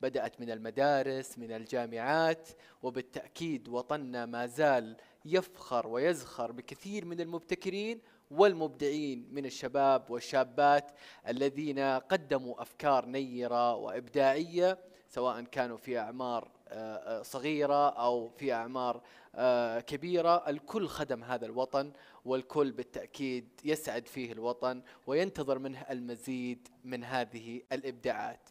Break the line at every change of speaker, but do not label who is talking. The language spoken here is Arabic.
بدأت من المدارس من الجامعات وبالتأكيد وطننا ما زال يفخر ويزخر بكثير من المبتكرين والمبدعين من الشباب والشابات الذين قدموا أفكار نيرة وإبداعية سواء كانوا في أعمار آه، آه، صغيرة أو في أعمار آه، كبيرة الكل خدم هذا الوطن والكل بالتأكيد يسعد فيه الوطن وينتظر منه المزيد من هذه الإبداعات